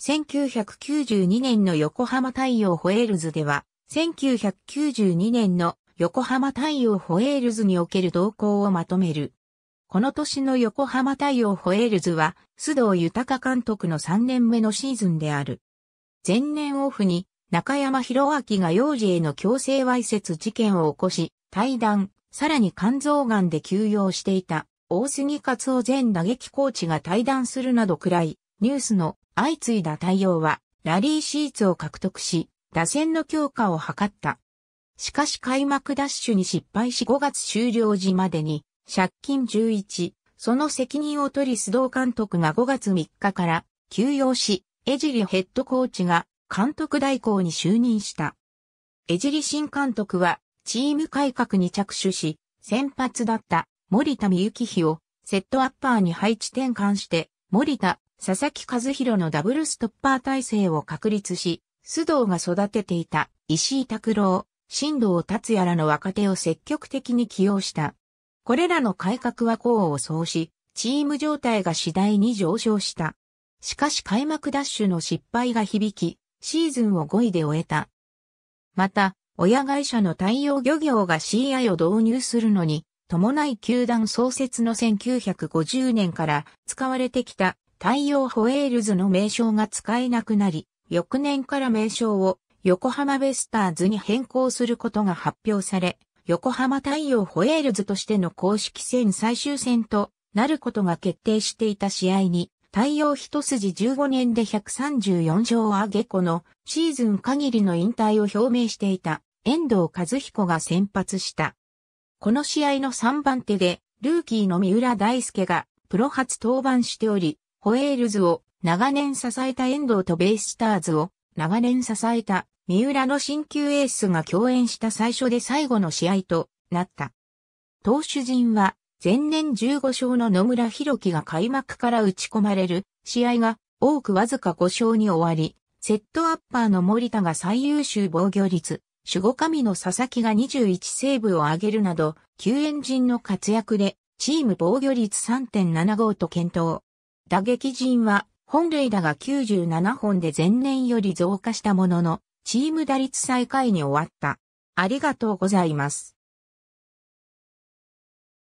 1992年の横浜太陽ホエールズでは、1992年の横浜太陽ホエールズにおける動向をまとめる。この年の横浜太陽ホエールズは、須藤豊監督の3年目のシーズンである。前年オフに、中山博明が幼児への強制わいせつ事件を起こし、対談、さらに肝臓がんで休養していた、大杉勝夫前打撃コーチが対談するなどくらい、ニュースの相次いだ対応は、ラリーシーツを獲得し、打線の強化を図った。しかし開幕ダッシュに失敗し5月終了時までに、借金11、その責任を取り須藤監督が5月3日から休養し、江尻ヘッドコーチが監督代行に就任した。江尻新監督は、チーム改革に着手し、先発だった森田美幸比をセットアッパーに配置転換して、森田、佐々木和弘のダブルストッパー体制を確立し、須藤が育てていた石井拓郎、新藤達也らの若手を積極的に起用した。これらの改革は功を奏し、チーム状態が次第に上昇した。しかし開幕ダッシュの失敗が響き、シーズンを5位で終えた。また、親会社の太陽漁業が CI を導入するのに、伴い球団創設の1950年から使われてきた太陽ホエールズの名称が使えなくなり、翌年から名称を横浜ベスターズに変更することが発表され、横浜太陽ホエールズとしての公式戦最終戦となることが決定していた試合に、太陽一筋15年で134勝を挙げこのシーズン限りの引退を表明していた遠藤和彦が先発した。この試合の3番手でルーキーの三浦大輔がプロ初登板しており、ホエールズを長年支えた遠藤とベイスターズを長年支えた三浦の新旧エースが共演した最初で最後の試合となった。投手陣は前年15勝の野村弘樹が開幕から打ち込まれる試合が多くわずか5勝に終わり、セットアッパーの森田が最優秀防御率、守護神の佐々木が21セーブを挙げるなど、救援陣の活躍でチーム防御率3.75と検討。打撃陣は、本塁打が97本で前年より増加したものの、チーム打率最下位に終わった。ありがとうございます。